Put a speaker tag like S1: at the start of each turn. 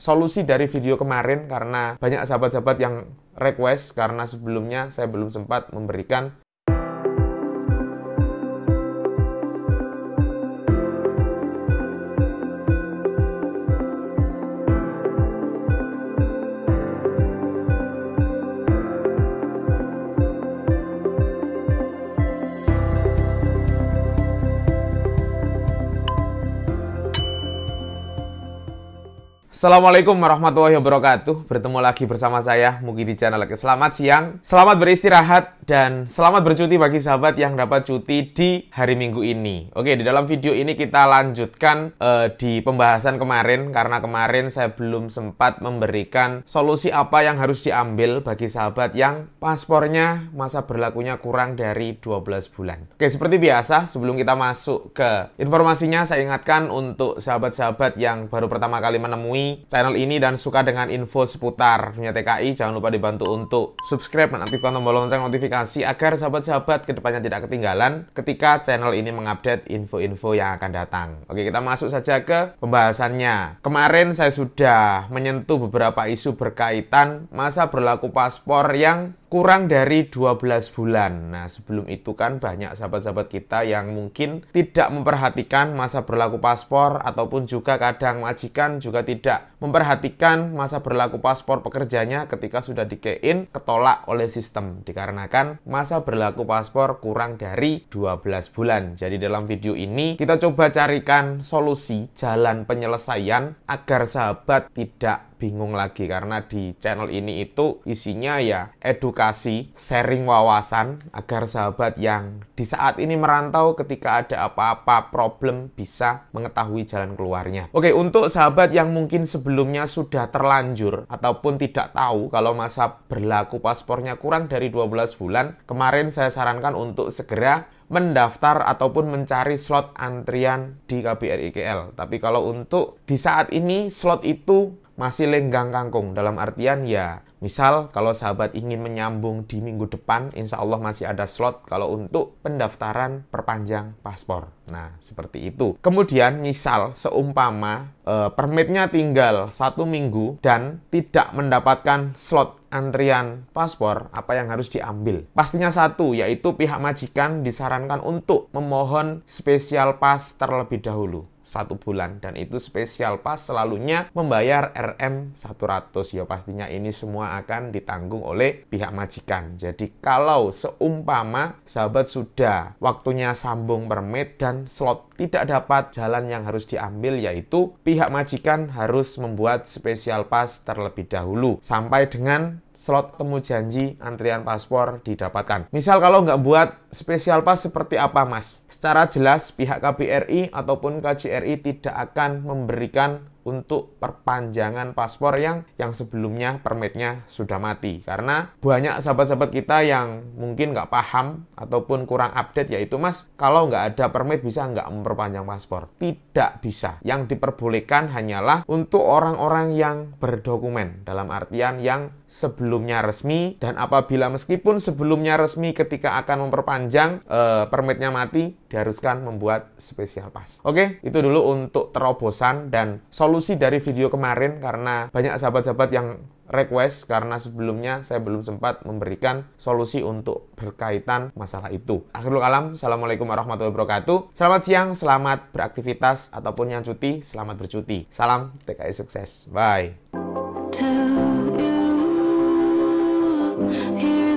S1: solusi dari video kemarin karena banyak sahabat-sahabat yang request karena sebelumnya saya belum sempat memberikan Assalamualaikum warahmatullahi wabarakatuh. Bertemu lagi bersama saya Mugi di channel Lagi. Selamat siang, selamat beristirahat dan selamat bercuti bagi sahabat yang dapat cuti di hari Minggu ini. Oke, di dalam video ini kita lanjutkan uh, di pembahasan kemarin karena kemarin saya belum sempat memberikan solusi apa yang harus diambil bagi sahabat yang paspornya masa berlakunya kurang dari 12 bulan. Oke, seperti biasa sebelum kita masuk ke informasinya saya ingatkan untuk sahabat-sahabat yang baru pertama kali menemui channel ini, dan suka dengan info seputar dunia TKI, jangan lupa dibantu untuk subscribe dan aktifkan tombol lonceng notifikasi agar sahabat-sahabat kedepannya tidak ketinggalan ketika channel ini mengupdate info-info yang akan datang. Oke, kita masuk saja ke pembahasannya. Kemarin saya sudah menyentuh beberapa isu berkaitan masa berlaku paspor yang kurang dari 12 bulan. Nah, sebelum itu kan banyak sahabat-sahabat kita yang mungkin tidak memperhatikan masa berlaku paspor ataupun juga kadang majikan juga tidak memperhatikan masa berlaku paspor pekerjanya ketika sudah dikein ketolak oleh sistem dikarenakan masa berlaku paspor kurang dari 12 bulan. Jadi dalam video ini kita coba carikan solusi jalan penyelesaian agar sahabat tidak bingung lagi karena di channel ini itu isinya ya edukasi, sharing wawasan agar sahabat yang di saat ini merantau ketika ada apa-apa problem bisa mengetahui jalan keluarnya. Oke, untuk sahabat yang mungkin sebelumnya sudah terlanjur ataupun tidak tahu kalau masa berlaku paspornya kurang dari 12 bulan, kemarin saya sarankan untuk segera mendaftar ataupun mencari slot antrian di KBRI KL. Tapi kalau untuk di saat ini slot itu masih lenggang kangkung. Dalam artian ya, misal kalau sahabat ingin menyambung di minggu depan, insya Allah masih ada slot kalau untuk pendaftaran perpanjang paspor. Nah, seperti itu. Kemudian misal seumpama Eh, permitnya tinggal satu minggu dan tidak mendapatkan slot antrian paspor apa yang harus diambil. Pastinya satu, yaitu pihak majikan disarankan untuk memohon spesial pas terlebih dahulu satu bulan dan itu spesial pas selalunya membayar RM 100 ya pastinya ini semua akan ditanggung oleh pihak majikan jadi kalau seumpama sahabat sudah waktunya sambung permit dan slot tidak dapat jalan yang harus diambil yaitu pihak pihak majikan harus membuat spesial pas terlebih dahulu sampai dengan slot temu janji antrian paspor didapatkan. Misal kalau nggak buat spesial pas seperti apa mas? Secara jelas pihak KBRI ataupun KJRI tidak akan memberikan untuk perpanjangan paspor yang yang sebelumnya permitnya sudah mati karena banyak sahabat-sahabat kita yang mungkin nggak paham ataupun kurang update yaitu mas kalau nggak ada permit bisa nggak memperpanjang paspor tidak bisa yang diperbolehkan hanyalah untuk orang-orang yang berdokumen dalam artian yang sebelum sebelumnya resmi dan apabila meskipun sebelumnya resmi ketika akan memperpanjang e, permitnya mati diharuskan membuat spesial pas. Oke, itu dulu untuk terobosan dan solusi dari video kemarin karena banyak sahabat-sahabat yang request karena sebelumnya saya belum sempat memberikan solusi untuk berkaitan masalah itu. Akhirul kalam, Assalamualaikum warahmatullahi wabarakatuh. Selamat siang, selamat beraktivitas, ataupun yang cuti, selamat bercuti. Salam TKI e sukses. Bye. Here